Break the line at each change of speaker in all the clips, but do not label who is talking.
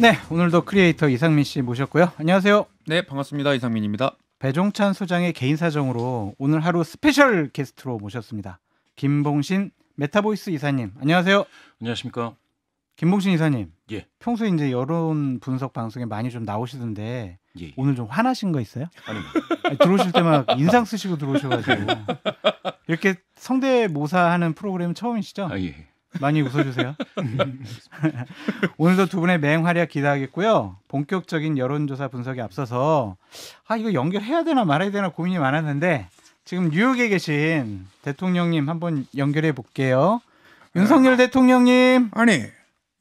네, 오늘도 크리에이터 이상민 씨 모셨고요. 안녕하세요. 네, 반갑습니다. 이상민입니다. 배종찬 소장의 개인 사정으로 오늘 하루 스페셜 게스트로 모셨습니다. 김봉신 메타보이스 이사님, 안녕하세요. 안녕하십니까? 김봉신 이사님. 예. 평소 이제 여론 분석 방송에 많이 좀 나오시던데 예, 예. 오늘 좀 화나신 거 있어요? 아니다 아니, 들어오실 때 막 인상 쓰시고 들어오셔가지고 이렇게 성대 모사하는 프로그램 처음이시죠? 아, 예. 예. 많이 웃어주세요. 오늘도 두 분의 맹활약 기대하겠고요. 본격적인 여론조사 분석에 앞서서 아 이거 연결해야 되나 말아야 되나 고민이 많았는데 지금 뉴욕에 계신 대통령님 한번 연결해 볼게요. 윤석열 네. 대통령님. 아니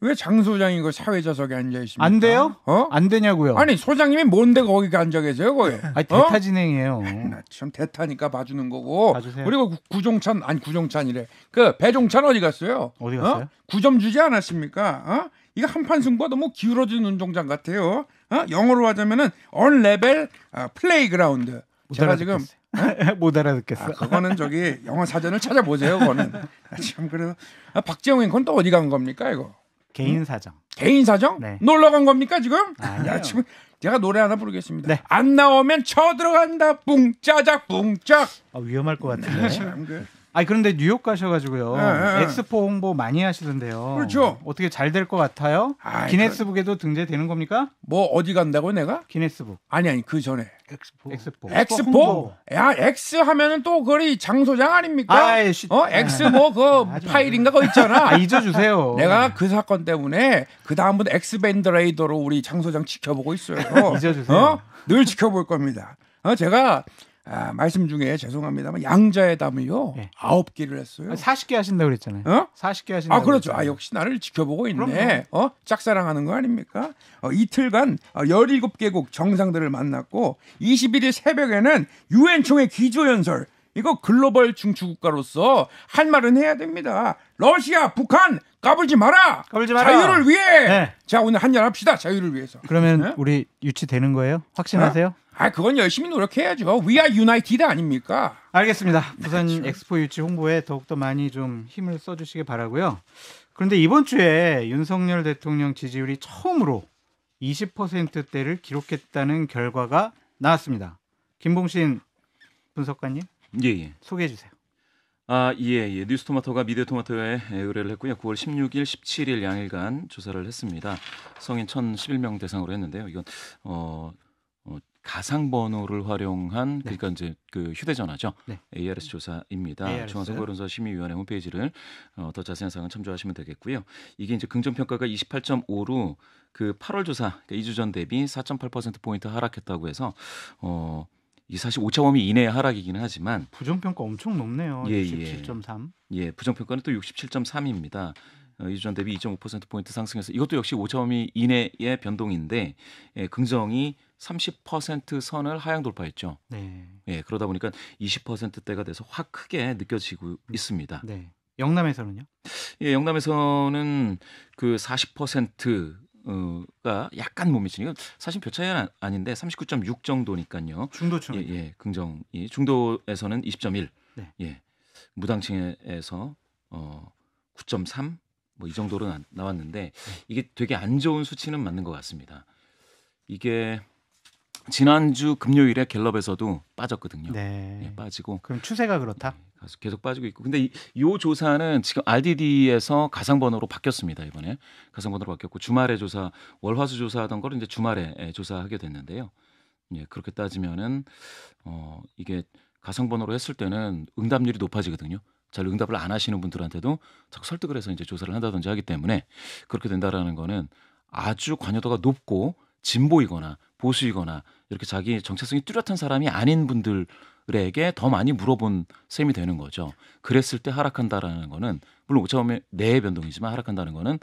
왜장 소장이 그 사회 좌석에
앉아 있습니까? 안 돼요?
어? 안 되냐고요? 아니
소장님이 뭔데 거기 앉아 계세요? 거기. 아 대타 진행이에요. 참 대타니까 봐주는 거고. 봐주세요. 그리고 구, 종찬 아니 구종찬이래. 그 배종찬 어디 갔어요? 어디 어? 갔어요? 어? 구점 주지 않았습니까? 어? 이거 한판 승부가 너무 기울어진 운동장 같아요. 어? 영어로 하자면은 on level 어, 플레이그라운드. 제가 지금
못 알아듣겠어. 아, 그거는
저기 영어 사전을 찾아보세요. 그거는 아, 참 그래서 아, 박재홍이 그건 또 어디 간 겁니까 이거? 개인 음? 사정. 개인 사정? 네. 놀러 간 겁니까 지금? 아, 아니요. 야 지금 제가 노래 하나 부르겠습니다. 네. 안 나오면 쳐 들어간다.
뿡짜작 뿡짝. 아, 위험할 것 같은데. 아, 그. 아니 그런데 뉴욕 가셔가지고요 예, 예, 예. 엑스포 홍보 많이 하시던데요. 그렇죠. 어떻게 잘 될 것 같아요? 아이, 기네스북에도 등재되는 겁니까? 뭐 어디 간다고 내가? 기네스북. 아니 아니 그 전에. 엑스포. 엑스포.
엑스포. 야 엑스 하면은 또 거리 장소장 아닙니까? 아이, 쉬... 어 엑스 뭐 그 파일인가 그거 있잖아. 아, 잊어주세요. 내가 그 사건 때문에 그 다음부터 엑스 밴드레이더로 우리 장소장 지켜보고 있어요. 잊어주세요. 어? 늘 지켜볼 겁니다. 어 제가 아, 말씀 중에 죄송합니다만 양자의 담이요 예. 아홉 개를 했어요. 사십 개 하신다고 그랬잖아요. 어?
40개 하신다고. 아 그렇죠.
아 역시 나를 지켜보고 있네. 그어 짝사랑하는 거 아닙니까? 어, 이틀간 어, 열일곱 개국 정상들을 만났고 2 1일일 새벽에는 유엔 총회 기조 연설 이거 글로벌 중추국가로서 할 말은 해야 됩니다. 러시아, 북한 까불지 마라. 까불지 마라. 자유를 위해. 네. 자 오늘 한열 합시다. 자유를 위해서. 그러면 네?
우리 유치되는 거예요? 확신하세요? 네? 아 그건 열심히 노력해야죠. We are united 아닙니까? 알겠습니다. 네, 부산 그렇죠. 엑스포 유치 홍보에 더욱더 많이 좀 힘을 써주시길 바라고요. 그런데 이번 주에 윤석열 대통령 지지율이 처음으로 20%대를 기록했다는 결과가 나왔습니다. 김봉신 분석관님. 예, 예. 소개해 주세요.
아, 예, 예. 뉴스토마토가 미디어토마토에 의뢰를 했고요. 9월 16일, 17일 양일간 조사를 했습니다. 성인 1,011명 대상으로 했는데요. 이건 어, 어 가상 번호를 활용한 네. 그러니까 이제 그 휴대전화죠. 네. ARS 조사입니다. 중앙선거론사 심의위원회 홈페이지를 어, 더 자세한 사항은 참조하시면 되겠고요. 이게 이제 긍정 평가가 28.5로 그 8월 조사 그러니까 2주 전 대비 4.8% 포인트 하락했다고 해서 어이 사실 오차범위 이내의 하락이기는 하지만 부정평가
엄청 높네요.
예, 67.3. 예. 예, 부정평가는 또 67.3입니다. 어, 이주전 대비 2.5% 포인트 상승해서 이것도 역시 오차범위 이내의 변동인데 예, 긍정이 30% 선을 하향 돌파했죠. 네. 예, 그러다 보니까 20%대가 돼서 확 크게 느껴지고 음. 있습니다. 네.
영남에서는요?
예, 영남에서는 그40% 어가 약간 몸이 치니까 사실 표 차이는 아, 아닌데 39.6 정도니까요. 중도층. 예, 예, 긍정. 이 예, 중도에서는 20.1. 네. 예. 무당층에서 어9.3뭐이 정도로 나, 나왔는데 네. 이게 되게 안 좋은 수치는 맞는 것 같습니다. 이게 지난주 금요일에 갤럽에서도 빠졌거든요. 네. 예, 빠지고. 그럼 추세가 그렇다? 네, 계속 빠지고 있고. 근데 이, 요 조사는 지금 RDD에서 가상번호로 바뀌었습니다, 이번에. 가상번호로 바뀌었고, 주말에 조사, 월화수 조사하던 걸 이제 주말에 예, 조사하게 됐는데요. 예, 그렇게 따지면은, 어, 이게 가상번호로 했을 때는 응답률이 높아지거든요. 잘 응답을 안 하시는 분들한테도 자꾸 설득을 해서 이제 조사를 한다든지 하기 때문에 그렇게 된다라는 거는 아주 관여도가 높고 진보이거나 보수이거나 이렇게 자기 정체성이 뚜렷한 사람이 아닌 분들에게 더 많이 물어본 셈이 되는 거죠. 그랬을 때 하락한다라는 거는 물론 그 처음에 내의 변동이지만 하락한다는 거는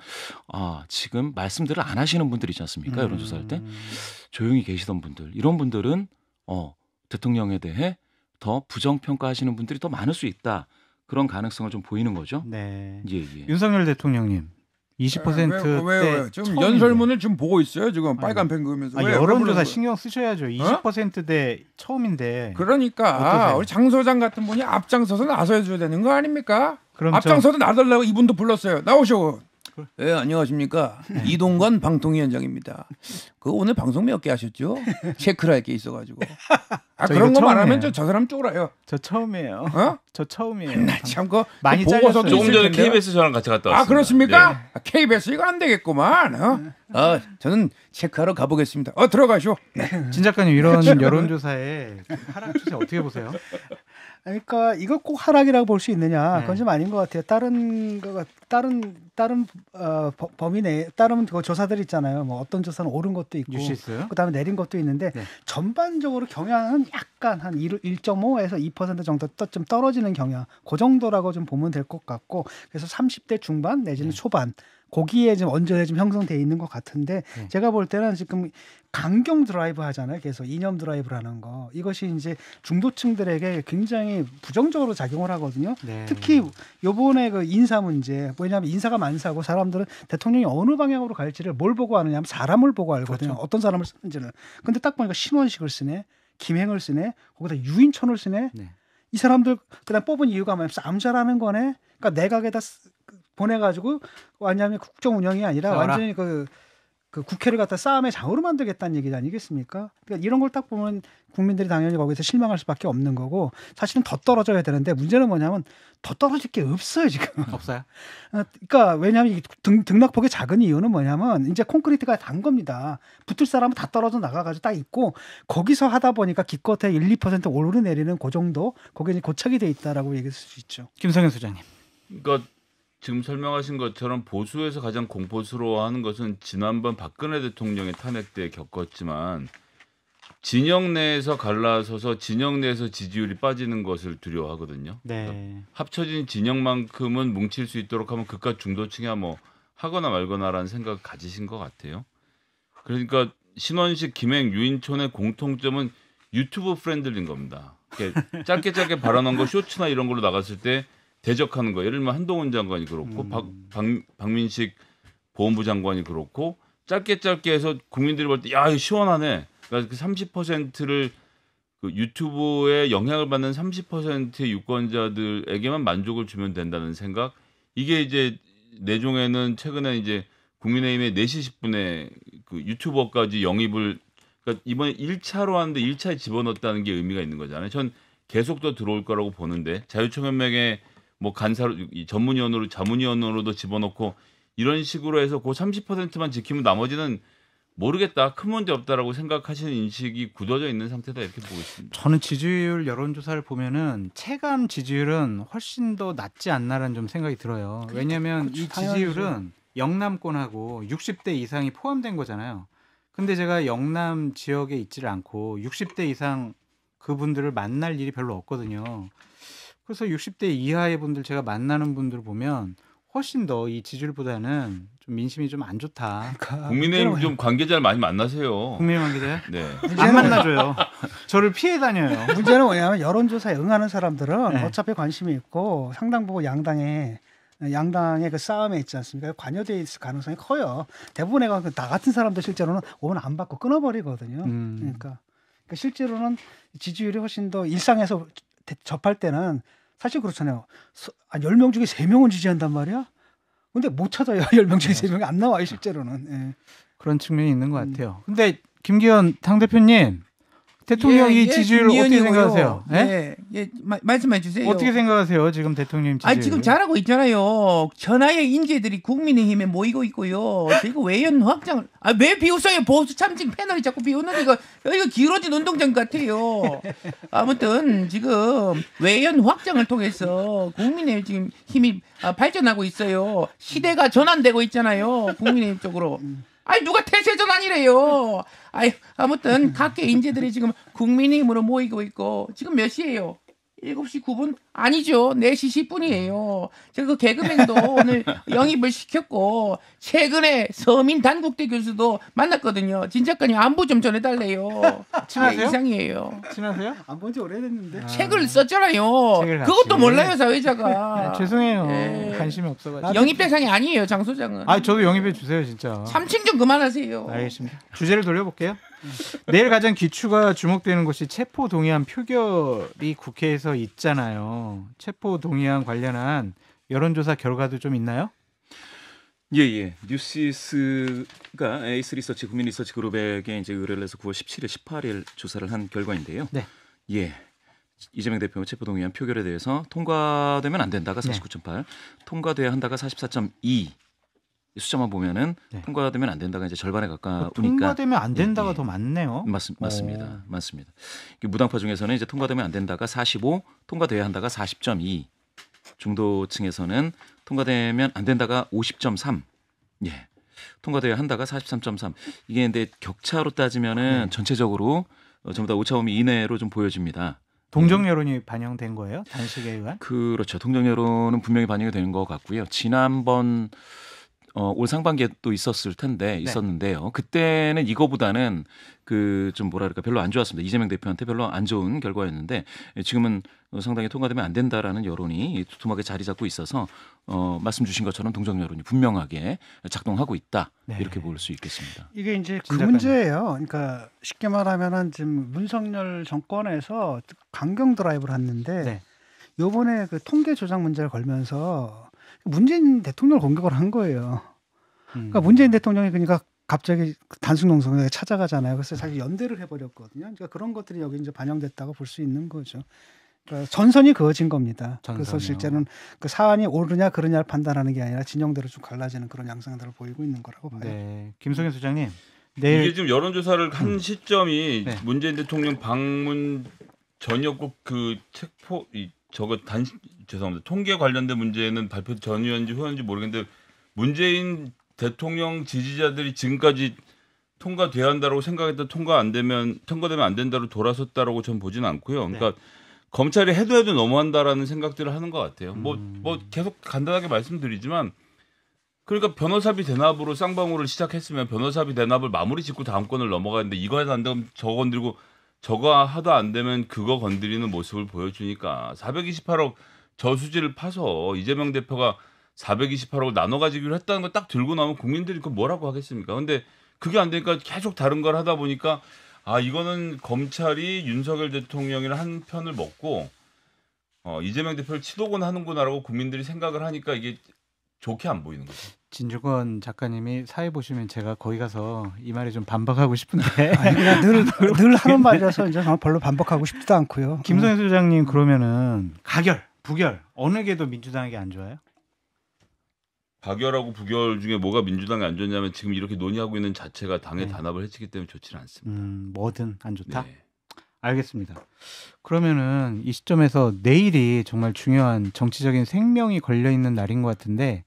아 지금 말씀들을 안 하시는 분들 이지 않습니까? 이런 조사할 때 음. 조용히 계시던 분들 이런 분들은 어 대통령에 대해 더 부정평가하시는 분들이 더 많을 수 있다. 그런 가능성을 좀 보이는 거죠. 네. 예, 예.
윤석열 대통령님 20%대 아, 왜요? 지금 연설문을 지금 보고 있어요. 지금 빨간 펜 그으면서 아, 여론조사 신경 쓰셔야죠. 20%대 어? 처음인데.
그러니까 어떠세요? 우리 장 소장 같은 분이 앞장서서 나서줘야 되는 거 아닙니까? 그럼 앞장서서 저... 나달라고 이분도 불렀어요. 나오셔 네, 안녕하십니까. 이동관 방통위원장입니다. 그 오늘 방송 몇개 하셨죠? 체크할 게 있어가지고. 아 그런 거 말하면 저,
저 사람 쪼그요저 처음이에요. 어? 저 처음이에요. 음, 나참거 그
많이 보고서 조금 전에 KBS 저랑
같이 갔다 아, 왔습니아 그렇습니까? 예.
아, KBS 이거 안 되겠구만. 어? 아 저는 체크하러 가보겠습니다. 어 들어가시오. 네. 진 작가님 이런
여론조사에
하락 추세 어떻게 보세요?
그러니까 이거 꼭 하락이라고 볼 수 있느냐? 네. 그건 좀 아닌 것 같아요. 다른 거 다른 다른 어, 범위 내 다른 그 조사들 있잖아요. 뭐 어떤 조사는 오른 것도 있고 그다음에 내린 것도 있는데 네. 전반적으로 경향은 약간 한 1, 1.5에서 2% 정도 좀 떨어지는 경향. 그 정도라고 좀 보면 될 것 같고 그래서 30대 중반 내지는 네. 초반 거기에 지금 언저에 좀 형성돼 있는 것 같은데 네. 제가 볼 때는 지금 강경 드라이브 하잖아요. 계속 이념 드라이브라는 거 이것이 이제 중도층들에게 굉장히 부정적으로 작용을 하거든요. 네. 특히 요번에 그 인사 문제 왜냐하면 인사가 만사고 사람들은 대통령이 어느 방향으로 갈지를 뭘 보고 하느냐하면 사람을 보고 알거든요. 그렇죠. 어떤 사람을 쓰는지는. 근데 딱 보니까 신원식을 쓰네, 김행을 쓰네, 거기다 유인천을 쓰네. 네. 이 사람들 그냥 뽑은 이유가 뭐냐면 암자라는 거네. 그러니까 내각에다 보내가지고 완전히 국정 운영이 아니라 싸라 완전히 그, 그 국회를 갖다 싸움의 장으로 만들겠다는 얘기 아니겠습니까? 그러니까 이런 걸 딱 보면 국민들이 당연히 거기서 실망할 수밖에 없는 거고 사실은 더 떨어져야 되는데 문제는 뭐냐면 더 떨어질 게 없어요 지금. 없어요. 어, 그러니까 왜냐하면 등, 등락폭이 작은 이유는 뭐냐면 이제 콘크리트가 단 겁니다. 붙을 사람은 다 떨어져 나가가지고 딱 있고 거기서 하다 보니까 기껏해 1, 2% 오르내리는 그 정도 거기에 고착이 돼 있다라고 얘기할 수 있죠.
김성현 소장님.
그러니까 지금 설명하신 것처럼 보수에서 가장 공포스러워하는 것은 지난번 박근혜 대통령의 탄핵 때 겪었지만 진영 내에서 갈라서서 진영 내에서 지지율이 빠지는 것을 두려워하거든요. 네. 그러니까 합쳐진 진영만큼은 뭉칠 수 있도록 하면 그깟 중도층이야 뭐 하거나 말거나라는 생각 을 가지신 것 같아요. 그러니까 신원식, 김행, 유인촌의 공통점은 유튜브 프렌들린 겁니다. 짧게 짧게 발언한 거 쇼츠나 이런 걸로 나갔을 때 대적하는 거예요. 예를 들면 한동훈 장관이 그렇고 박, 음. 박, 박민식 보훈부 장관이 그렇고 짧게 짧게 해서 국민들이 볼 때야 시원하네. 그러니까 그 30%를 그 유튜브에 영향을 받는 30%의 유권자들에게만 만족을 주면 된다는 생각. 이게 이제 내종에는 최근에 이제 국민의힘의 4시 10분에 그 유튜버까지 영입을 그러니까 이번에 1차로 하는데 1차에 집어넣었다는 게 의미가 있는 거잖아요. 전 계속 더 들어올 거라고 보는데 자유총연맹의 뭐 간사로 전문위원으로 자문위원으로도 집어넣고 이런 식으로 해서 그 30%만 지키면 나머지는 모르겠다 큰 문제 없다라고 생각하시는 인식이 굳어져 있는 상태다 이렇게 보고 있습니다.
저는 지지율 여론조사를 보면은 체감 지지율은 훨씬 더 낮지 않나라는 좀 생각이 들어요. 그러니까 왜냐하면 이 지지율은 영남권하고 60대 이상이 포함된 거잖아요. 근데 제가 영남 지역에 있지를 않고 60대 이상 그분들을 만날 일이 별로 없거든요. 그래서 60대 이하의 분들 제가 만나는 분들 보면 훨씬 더 이 지지율보다는 좀 민심이 좀 안 좋다.
그러니까 국민의힘 좀 관계자를 많이 만나세요. 국민의 관계자요? 네. 안 만나줘요.
저를 피해 다녀요.
문제는 뭐냐면 여론조사에 응하는 사람들은 네. 어차피 관심이 있고 상당 부분 양당에 양당의 그 싸움에 있지 않습니까? 관여돼 있을 가능성이 커요. 대부분의 그 나 같은 사람도 실제로는 오면 안 받고 끊어버리거든요. 음. 그러니까. 그러니까 실제로는 지지율이 훨씬 더 일상에서 접할 때는 사실 그렇잖아요. 1 0명 중에 3명은
지지한단 말이야. 근데 못 찾아요. 1 0명 중에 3명이안 나와요, 실제로는. 예. 그런 측면이 있는 것 같아요. 음. 근데 김기현 당 대표님 대통령이 예, 예, 지지율 어떻게 생각하세요? 예? 예, 예, 마, 말씀해 주세요. 어떻게 생각하세요? 지금 대통령 지지율? 아 지금 잘하고
있잖아요. 천하의 인재들이 국민의힘에 모이고 있고요. 이거 외연 확장을 아왜 비우성의 보수 참진 패널이 자꾸 비우는 이거 이거 길어진 운동장 같아요. 아무튼 지금 외연 확장을 통해서 국민의 지금 힘이 아, 발전하고 있어요. 시대가 전환되고 있잖아요. 국민의힘 쪽으로. 아니 누가 태세전 아니래요. 아이 아무튼 각계 인재들이 지금 국민의힘으로 모이고 있고 지금 몇 시예요? 7시 9분 아니죠. 4시 10분이에요. 제가 그 개그맨도 오늘 영입을 시켰고 최근에 서민 단국대 교수도 만났거든요. 진 작가님 안부 좀 전해달래요. 친하세요? 네, 이상이에요.
친하세요? 안 본 지 오래됐는데. 아. 책을 썼잖아요. 책을 그것도 몰라요 예. 사회자가. 네,
죄송해요. 네. 관심이 없어가지고. 영입
대상이 아니에요 장 소장은. 아 저도
영입해 주세요 진짜.
3층 좀 그만하세요.
알겠습니다. 주제를 돌려볼게요. 내일 가장 귀추가 주목되는 것이 체포 동의안 표결이 국회에서 있잖아요. 체포 동의안 관련한 여론조사 결과도 좀 있나요?
예, 예. 뉴시스가 에이스 리서치 국민 리서치 그룹에게 이제 의뢰를 해서 9월 17일, 18일 조사를 한 결과인데요. 네. 예. 이재명 대표 체포 동의안 표결에 대해서 통과되면 안 된다가 49.8, 네. 통과돼야 한다가 44.2 숫자만 보면은 네. 통과되면 안 된다가 이제 절반에 가까우니까 어, 통과되면
안 된다가 예, 예. 더 많네요. 맞, 어. 맞습니다. 오.
맞습니다. 무당파 중에서는 이제 통과되면 안 된다가 45, 통과돼야 한다가 40.2, 중도층에서는 통과되면 안 된다가 50.3, 예, 통과돼야 한다가 43.3. 이게 근데 격차로 따지면은 네. 전체적으로 어, 전부 다 오차범위 이내로 좀 보여집니다.
동정 여론이 반영된 거예요?
단식에 의한? 그렇죠. 동정 여론은 분명히 반영이 되는 것 같고요. 지난번 어, 올 상반기에 또 있었을 텐데 네. 있었는데요. 그때는 이거보다는 그 좀 뭐랄까 별로 안 좋았습니다. 이재명 대표한테 별로 안 좋은 결과였는데 예, 지금은 어, 상당히 통과되면 안 된다라는 여론이 두툼하게 자리 잡고 있어서 어, 말씀 주신 것처럼 동정 여론이 분명하게 작동하고 있다 네. 이렇게 볼 수 있겠습니다.
이게 이제 그 문제예요. 그러니까 쉽게 말하면은 지금 문성열 정권에서 강경 드라이브를 했는데 네. 요번에 그 통계 조작 문제를 걸면서 문재인 대통령을 공격을 한 거예요. 그러니까 음. 문재인 대통령이 그러니까 갑자기 단순 농성에 찾아가잖아요. 그래서 사실 연대를 해버렸거든요. 그러니까 그런 것들이 여기 이제 반영됐다고 볼 수 있는 거죠. 그러니까 전선이 그어진 겁니다. 전선이요. 그래서 실제는 그 사안이 옳으냐 그러냐를 판단하는 게 아니라 진영대로 쭉 갈라지는 그런 양상들을 보이고 있는 거라고
봐요. 네, 김성현 음. 소장님.
내일... 이게 지금 여론조사를 한 음. 시점이 네. 문재인 대통령 방문 전역국그 체포 이 저거 단 죄송합니다. 통계 관련된 문제는 발표 전이었는지 후였는지 모르겠는데 문재인 대통령 지지자들이 지금까지 통과돼야 한다고 생각했다 통과 안 되면 통과되면 안 된다로 돌아섰다라고 전 보진 않고요. 그러니까 네. 검찰이 해도 해도 너무한다라는 생각들을 하는 것 같아요. 뭐뭐 음. 뭐 계속 간단하게 말씀드리지만 그러니까 변호사비 대납으로 쌍방울을 시작했으면 변호사비 대납을 마무리 짓고 다음 건을 넘어가는데 이거 해도 안 되면 저건 들고 저거 하도안 되면 그거 건드리는 모습을 보여주니까 428억 저수지를 파서 이재명 대표가 428억 을 나눠 가지기로 했다는 걸 딱 들고 나오면 국민들이 그 뭐라고 하겠습니까? 근데 그게 안 되니까 계속 다른 걸 하다 보니까 아 이거는 검찰이 윤석열 대통령이랑 한 편을 먹고 어 이재명 대표를 치도곤 하는구나라고 국민들이 생각을 하니까 이게
좋게 안 보이는 거죠. 진주권 작가님이 사회 보시면 제가 거기 가서 이 말에 좀 반박하고 싶은데 아니, 그 늘,
늘 하는 말이라서 이제 아, 별로 반박하고 싶지도 않고요.
김성현 음. 소장님 그러면은 가결, 부결 어느 게 더 민주당에게 안 좋아요?
가결하고 부결 중에 뭐가 민주당에 안 좋냐면 지금 이렇게 논의하고 있는 자체가 당의 네. 단합을 해치기 때문에 좋지는
않습니다. 음, 뭐든 안 좋다. 네. 알겠습니다. 그러면은 이 시점에서 내일이 정말 중요한 정치적인 생명이 걸려 있는 날인 것 같은데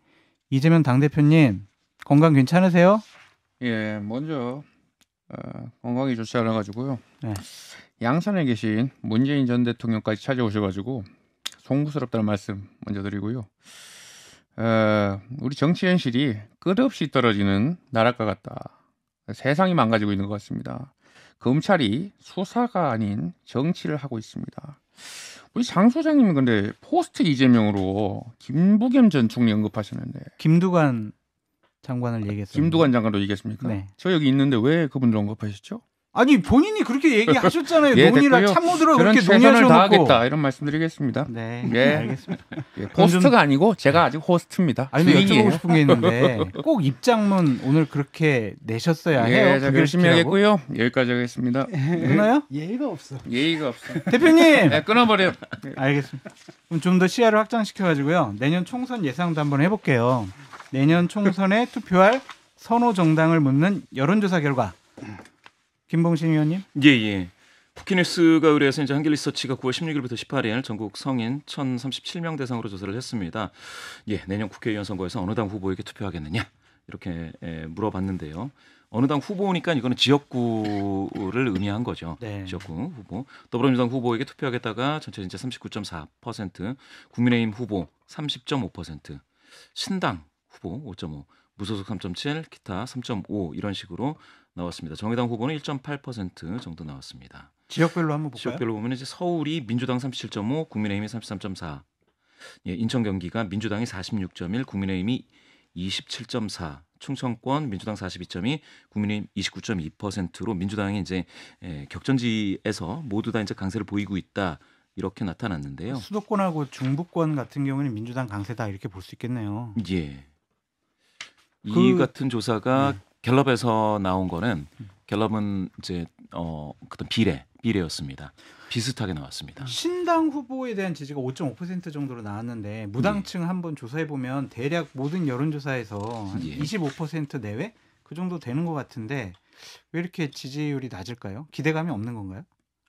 이재명 당대표님 건강 괜찮으세요?
예, 먼저 어, 건강이 좋지 않아 가지고요. 네. 양산에 계신 문재인 전 대통령까지 찾아오셔 가지고 송구스럽다는 말씀 먼저 드리고요. 어, 우리 정치 현실이 끝없이 떨어지는 나라가 같다. 세상이 망가지고 있는 것 같습니다. 검찰이 수사가 아닌 정치를 하고 있습니다. 우리 장 소장님은 근데 포스트 이재명으로 김부겸 전 총리
언급하시는데 김두관 장관을 얘기했어요. 김두관 장관도 얘기했습니까? 네.
저 여기 있는데 왜 그분을 언급하셨죠?
아니 본인이 그렇게 얘기하셨잖아요. 예, 논의를 참모들어 그렇게 논의하 다하겠다 이런
말씀드리겠습니다. 네, 예. 알겠습니다. 예, 호스트가 아니고 제가 아직
호스트입니다. 아니 여쭤보고 싶은 게 있는데 꼭 입장문 오늘 그렇게 내셨어야 예, 해요. 자, 열심히 하겠고요. 여기까지 하겠습니다. 끊어요? 예, 예의가 없어. 예의가 없어. 대표님. 네, 끊어버려. 알겠습니다. 그럼 좀 더 시야를 확장시켜가지고요. 내년 총선 예상도 한번 해볼게요. 내년 총선에 투표할 선호 정당을 묻는 여론조사 결과. 김봉신 위원님?
예, 예. 쿠키뉴스가 의뢰해서 이제 한길리서치가 9월 16일부터 18일 전국 성인 1,037명 대상으로 조사를 했습니다. 예, 내년 국회의원 선거에서 어느 당 후보에게 투표하겠느냐 이렇게 에, 예, 물어봤는데요. 어느 당 후보니까 이거는 지역구를 의미한 거죠. 네. 지역구 후보. 더불어민주당 후보에게 투표하겠다가 전체 진짜 39.4%, 국민의힘 후보 30.5%, 신당 후보 5.5, 무소속 3.7, 기타 3.5 이런 식으로 나왔습니다. 정의당 후보는 1.8% 정도 나왔습니다. 지역별로 한번 볼까요? 지역별로 보면 이제 서울이 민주당 37.5, 국민의힘이 33.4, 예, 인천 경기가 민주당이 46.1, 국민의힘이 27.4, 충청권 민주당 42.2, 국민의힘 29.2%로 민주당이 이제 예, 격전지에서 모두 다 이제 강세를 보이고 있다. 이렇게 나타났는데요.
수도권하고 중부권 같은 경우는 민주당 강세다 이렇게 볼 수 있겠네요.
예. 그 이 그, 같은 조사가 네. 갤럽에서 나온 거는 갤럽은 이제 어 그떤 비례 비례였습니다. 비슷하게 나왔습니다.
신당 후보에 대한 지지가 5.5% 정도로 나왔는데 무당층 예. 한번 조사해 보면 대략 모든 여론조사에서 예. 25% 내외 그 정도 되는 것 같은데 왜 이렇게 지지율이 낮을까요? 기대감이 없는 건가요?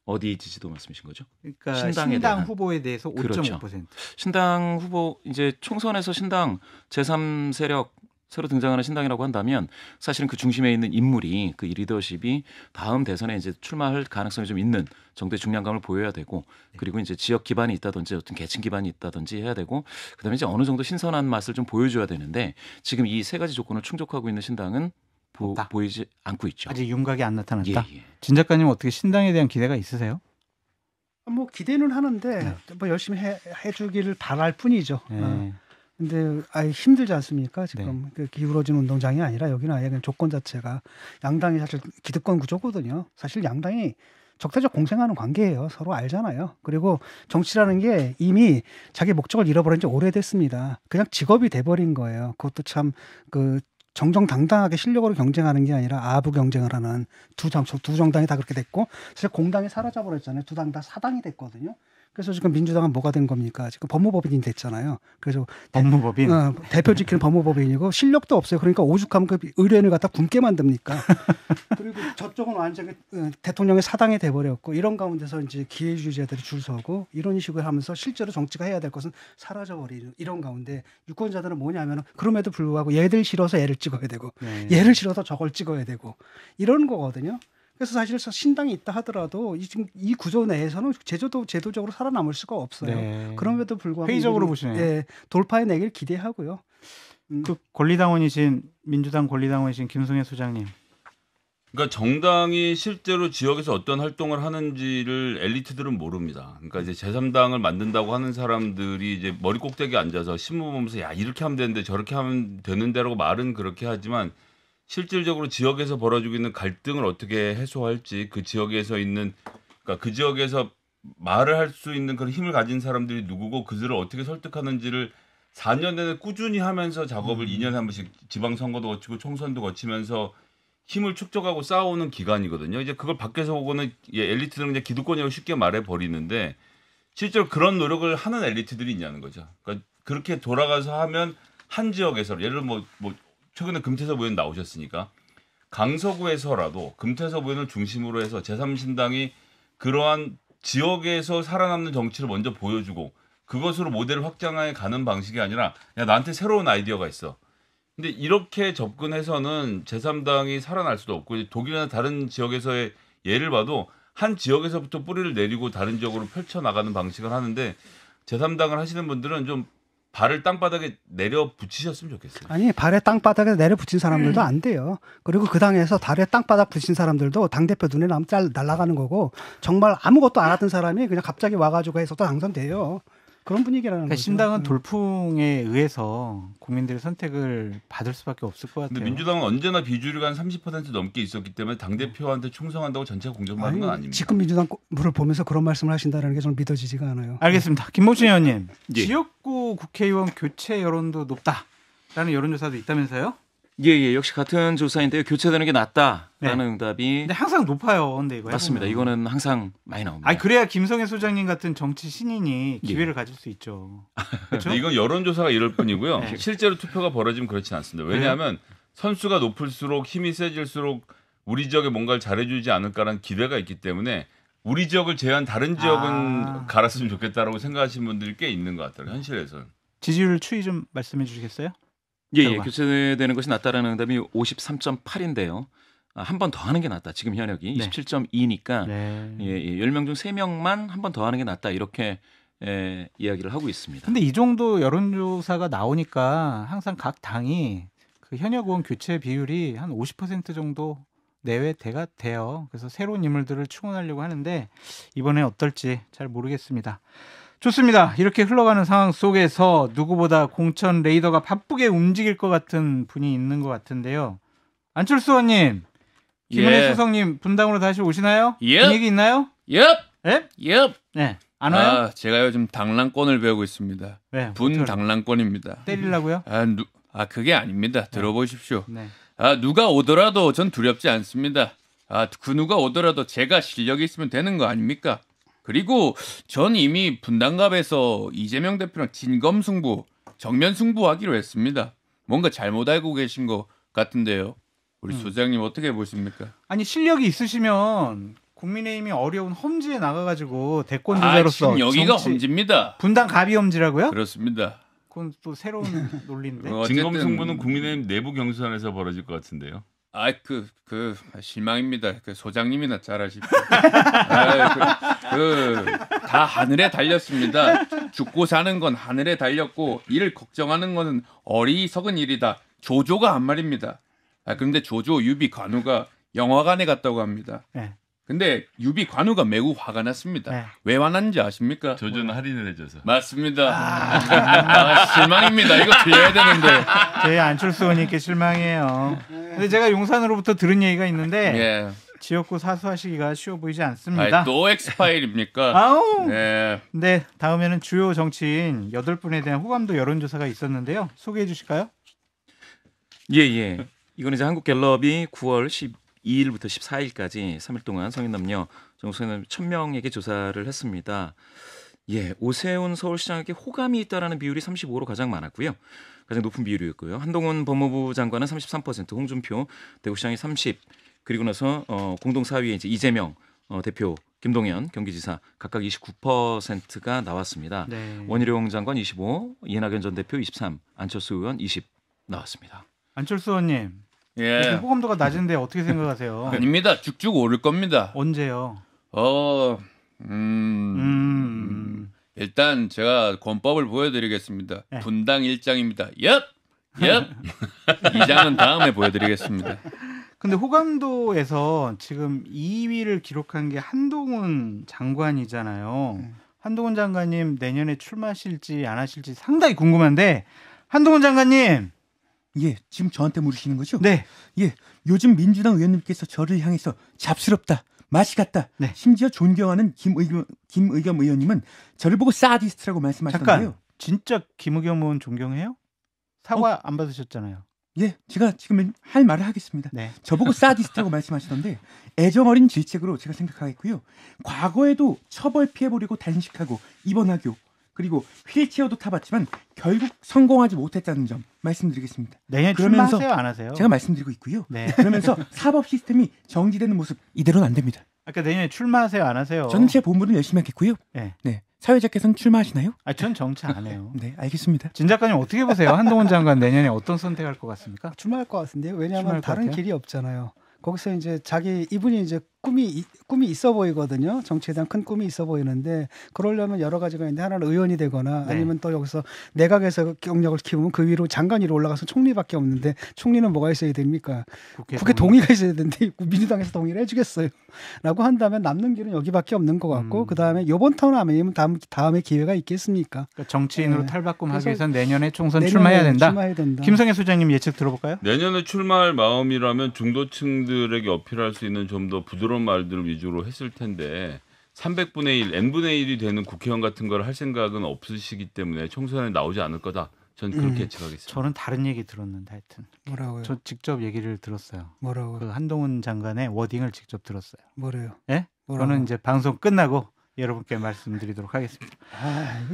어디 지지도 말씀이신 거죠? 그러니까 신당에 신당 대한.
후보에 대해서 5.5%. 그렇죠.
신당 후보 이제 총선에서 신당 제3세력 새로 등장하는 신당이라고 한다면 사실은 그 중심에 있는 인물이 그 리더십이 다음 대선에 이제 출마할 가능성이 좀 있는 정도의 중량감을 보여야 되고 네. 그리고 이제 지역 기반이 있다든지 어떤 계층 기반이 있다든지 해야 되고 그다음에 이제 어느 정도 신선한 맛을 좀 보여줘야 되는데 지금 이 세 가지 조건을 충족하고 있는 신당은 보, 보이지 않고
있죠. 아직 윤곽이 안 나타났다. 예, 예. 진 작가님 어떻게 신당에 대한 기대가 있으세요?
아, 뭐 기대는 하는데 네. 뭐 열심히 해, 해주기를 바랄 뿐이죠. 네. 어. 근데 아예 힘들지 않습니까? 네. 지금 네. 기울어진 운동장이 아니라 여기는 아예 그냥 조건 자체가 양당이 사실 기득권 구조거든요. 사실 양당이 적대적 공생하는 관계예요. 서로 알잖아요. 그리고 정치라는 게 이미 자기 목적을 잃어버린 지 오래됐습니다. 그냥 직업이 돼버린 거예요. 그것도 참 그 정정당당하게 실력으로 경쟁하는 게 아니라 아부 경쟁을 하는 두 정, 두 정당이 다 그렇게 됐고, 사실 공당이 사라져버렸잖아요. 두 당 다 사당이 됐거든요. 그래서 지금 민주당은 뭐가 된 겁니까? 지금 법무법인이 됐잖아요. 그래서
법무법인 어,
대표 지키는 법무법인이고 실력도 없어요. 그러니까 오죽하면 그 의뢰인을 갖다 굶게 만듭니까? 그리고 저쪽은 완전히 어, 대통령의 사당이 돼버렸고 이런 가운데서 이제 기회주의자들이 줄 서고 이런 식으로 하면서 실제로 정치가 해야 될 것은 사라져버리는 이런 가운데 유권자들은 뭐냐면 그럼에도 불구하고 얘들 싫어서 얘를 찍어야 되고 네. 얘를 싫어서 저걸 찍어야 되고 이런 거거든요. 그래서 사실 신당이 있다 하더라도 이 지금 이 구조 내에서는 제조도 제도적으로 살아남을 수가 없어요. 네. 그럼에도 불구하고 회의적으로 보시네요. 예, 돌파해 내길 기대하고요.
음. 그 권리당원이신 민주당 권리당원이신 김성애 소장님.
그러니까 정당이 실제로 지역에서 어떤 활동을 하는지를 엘리트들은 모릅니다. 그러니까 이제 제3당을 만든다고 하는 사람들이 이제 머리 꼭대기 앉아서 신문 보면서 야 이렇게 하면 되는데 저렇게 하면 되는데라고 말은 그렇게 하지만 실질적으로 지역에서 벌어지고 있는 갈등을 어떻게 해소할지 그 지역에서 있는 그러니까 그 지역에서 말을 할 수 있는 그런 힘을 가진 사람들이 누구고 그들을 어떻게 설득하는지를 4년 내내 꾸준히 하면서 작업을 음. 2년에 한 번씩 지방 선거도 거치고 총선도 거치면서 힘을 축적하고 싸우는 기간이거든요. 이제 그걸 밖에서 보고는 예, 엘리트들은 이제 기득권이라고 쉽게 말해 버리는데 실제로 그런 노력을 하는 엘리트들이 있냐는 거죠. 그러니까 그렇게 돌아가서 하면 한 지역에서 예를 들어 뭐, 뭐 최근에 금태섭 의원 나오셨으니까 강서구에서라도 금태섭 의원을 중심으로 해서 제3신당이 그러한 지역에서 살아남는 정치를 먼저 보여주고 그것으로 모델을 확장해 가는 방식이 아니라 야 나한테 새로운 아이디어가 있어. 근데 이렇게 접근해서는 제3당이 살아날 수도 없고 독일이나 다른 지역에서의 예를 봐도 한 지역에서부터 뿌리를 내리고 다른 지역으로 펼쳐 나가는 방식을 하는데 제3당을 하시는 분들은 좀 발을 땅바닥에 내려 붙이셨으면 좋겠어요.
아니 발에 땅바닥에 내려 붙인 사람들도 네. 안 돼요. 그리고 그 당에서 발에 땅바닥 붙인 사람들도 당 대표 눈에 남잘 날아가는 거고 정말 아무것도 안 하던 사람이 그냥 갑자기
와가지고 해서 또 당선돼요. 그런 분위기라는 그러니까 거죠. 신당은 음. 돌풍에 의해서 국민들의 선택을 받을 수밖에 없을 것 같아요. 근데 민주당은
언제나 비주류한30% 넘게 있었기 때문에 당 대표한테 충성한다고 전체 공정받는 건 아닙니다.
지금 민주당 을 보면서 그런 말씀을 하신다는 게 저는 믿어지지가 않아요. 알겠습니다. 김모준 의원님, 예. 지역구 국회의원 교체 여론도
높다라는 여론조사도 있다면서요? 예, 예. 역시 같은 조사인데요. 교체되는 게 낫다라는 네. 응답이. 근데 항상 높아요. 근데 이거 맞습니다. 해보면. 음. 이거는 항상 많이 나옵니다. 아, 그래야 김성애 소장님
같은 정치 신인이 예. 기회를 예.
가질 수 있죠.
그렇죠? 이건 여론조사가 이럴 뿐이고요. 네. 실제로 투표가 벌어지면 그렇지 않습니다. 왜냐하면 네. 선수가 높을수록 힘이 세질수록 우리 지역에 뭔가를 잘해주지 않을까라는 기대가 있기 때문에 우리 지역을 제외한 다른 지역은 아.
갈았으면 좋겠다라고 생각하시는 분들이 꽤 있는 것
같아요. 현실에서는.
지지율 추이 좀 말씀해 주시겠어요?
예, 예,
교체되는 것이 낫다라는 응답이 53.8인데요. 아, 한번 더 하는 게 낫다. 지금 현역이 네. 27.2니까 네. 예, 예, 10명 중 3명만 한 번 더 하는 게 낫다. 이렇게 예, 이야기를 하고 있습니다.
근데 이 정도 여론조사가 나오니까 항상 각 당이 그 현역 의원 교체 비율이 한 50% 정도 내외 대가 돼요. 그래서 새로운 인물들을 추원하려고 하는데 이번에 어떨지 잘 모르겠습니다. 좋습니다. 이렇게 흘러가는 상황 속에서 누구보다 공천 레이더가 바쁘게 움직일 것 같은 분이 있는 것 같은데요. 안철수 원님 김은혜 예. 수석님 분당으로 다시 오시나요? 예. 분위기 있나요? 엽. 예? 엽. 예? 예. 네.
안 와요? 아, 제가 요즘 당랑권을 배우고 있습니다. 네, 분 당랑권입니다. 때리려고요? 아, 누, 아 그게 아닙니다. 네. 들어보십시오. 네. 아, 누가 오더라도 전 두렵지 않습니다. 아, 그 누가 오더라도 제가 실력이 있으면 되는 거 아닙니까? 그리고 전 이미 분당갑에서 이재명 대표랑 진검 승부, 정면 승부하기로 했습니다. 뭔가 잘못 알고 계신 것 같은데요. 우리 음. 소장님 음. 어떻게 보십니까?
아니 실력이 있으시면 국민의힘이 어려운 험지에 나가가지고 대권 아, 주자로서 아, 여기가
험지입니다. 분당 갑이 험지라고요? 그렇습니다.
그건 또 새로운 논리인데. 진검 승부는
국민의힘 내부 경선에서 벌어질 것 같은데요. 아, 이 그, 그,
실망입니다. 그 소장님이나 잘하십시오. 아, 그, 그, 다 하늘에 달렸습니다. 죽고 사는 건 하늘에 달렸고, 이를 걱정하는 것은 어리석은 일이다. 조조가 한 말입니다. 아, 그런데 조조, 유비, 관우가 영화관에 갔다고 합니다. 네. 근데 유비 관우가 매우 화가 났습니다. 네. 왜 화난지
아십니까? 저전 할인을 해줘서. 맞습니다. 아, 아, 실망입니다. 이거 드려야 되는데.
저희 안철수 의원님께 실망해요. 근데 제가 용산으로부터 들은 얘기가 있는데 예. 지역구 사수하시기가 쉬워 보이지 않습니다.
아이, 엑스파일입니까? 아우. 네.
네, 다음에는 주요 정치인 8분에 대한 호감도 여론조사가 있었는데요. 소개해 주실까요?
예, 예. 이건 이제 한국갤럽이 9월 10 2일부터 14일까지 3일 동안 성인 남녀 정소년 1000명에게 조사를 했습니다. 예, 오세훈 서울시장에게 호감이 있다라는 비율이 35로 가장 많았고요. 가장 높은 비율이었고요. 한동훈 법무부 장관은 33%, 홍준표 대구시장이 30, 그리고 나서 어, 공동 4위에 이제 이재명 어, 대표 김동연 경기지사 각각 29%가 나왔습니다. 네. 원희룡 장관 25, 이낙연 전 대표 23, 안철수 의원 20 나왔습니다.
안철수 의원님, 예. 호감도가 낮은데 어떻게 생각하세요?
아닙니다. 쭉쭉 오를 겁니다.
언제요?
어, 음, 음, 음. 일단 제가 권법을 보여드리겠습니다. 예. 분당 1장입니다. 엽! 엽! 2장은 다음에 보여드리겠습니다.
근데 호감도에서 지금 2위를 기록한 게 한동훈 장관이잖아요. 음. 한동훈 장관님 내년에 출마하실지 안 하실지 상당히 궁금한데 한동훈 장관님 예, 지금 저한테 물으시는 거죠? 네. 예, 요즘 민주당 의원님께서 저를
향해서 잡스럽다, 맛이 같다, 네. 심지어 존경하는 김의겸, 김의겸 의원님은
저를 보고 사디스트라고 말씀하셨는데요. 잠깐, 진짜 김의겸 의원 존경해요? 사과 어? 안 받으셨잖아요. 예, 제가 지금 할 말을 하겠습니다. 네. 저보고 사디스트라고 말씀하시던데
애정어린 질책으로 제가 생각하겠고요. 과거에도 처벌 피해버리고 단식하고 입원하고 그리고 휠체어도 타봤지만 결국 성공하지 못했다는 점 말씀드리겠습니다.
내년 네, 네, 그러면서 하세요, 안 하세요? 제가 말씀드리고 있고요. 네. 그러면서
사법 시스템이
정지되는 모습 이대로는 안 됩니다. 아까 그러니까 내년에 출마하세요, 안 하세요? 저는 제 본분을 열심히 하겠고요. 네. 네. 사회자께서는 출마하시나요? 아, 전 정치 안 해요. 네, 알겠습니다. 진 작가님 어떻게 보세요? 한동훈 장관 내년에 어떤 선택할 것 같습니까?
출마할 것 같은데요. 왜냐하면 다른 길이 없잖아요. 거기서 이제 자기 이분이 이제 꿈이 꿈이 있어 보이거든요. 정치에 대한 큰 꿈이 있어 보이는데 그러려면 여러 가지가 있는데 하나는 의원이 되거나 네. 아니면 또 여기서 내각에서 경력을 키우면 그 위로 장관 위로 올라가서 총리밖에 없는데 총리는 뭐가 있어야 됩니까? 국회, 국회 동의. 가 있어야 되는데 민주당에서 동의를 해주겠어요?라고 한다면 남는 길은 여기밖에 없는 것 같고 음. 그 다음에 이번 타운 아니면
다음 다음에 기회가 있겠습니까? 그러니까 정치인으로 네. 탈바꿈하기 위해서 내년에 총선 내년에 출마해야 된다. 출마해야 된다. 김성애 소장님 예측 들어볼까요?
내년에 출마할 마음이라면 중도층들에게 어필할 수 있는 좀 더 부드러운 그런 말들 을 위주로 했을 텐데 300분의 1, n분의 1이 되는 국회의원 같은 걸 할 생각은 없으시기 때문에 총선에 나오지 않을 거다. 전 그렇게 음. 예측하겠습니다.
저는 다른 얘기 들었는데 하여튼 뭐라고요? 저 직접 얘기를 들었어요. 뭐라고요? 그 한동훈 장관의 워딩을 직접 들었어요. 뭐래요? 예? 뭐라고? 저는 이제 방송 끝나고 여러분께 말씀드리도록 하겠습니다. 아,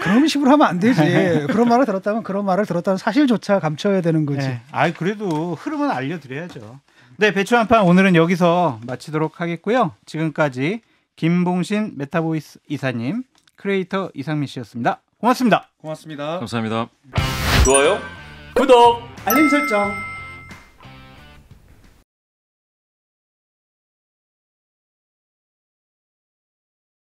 그런 식으로 하면 안 되지. 그런 말을 들었다면 그런 말을 들었다는 사실조차 감춰야 되는 거지. 네.
아, 그래도 흐름은 알려드려야죠. 네, 배추 한 판 오늘은 여기서 마치도록 하겠고요. 지금까지 김봉신 메타보이스 이사님, 크리에이터 이상민 씨였습니다. 고맙습니다.
고맙습니다. 감사합니다.
좋아요, 구독, 알림 설정.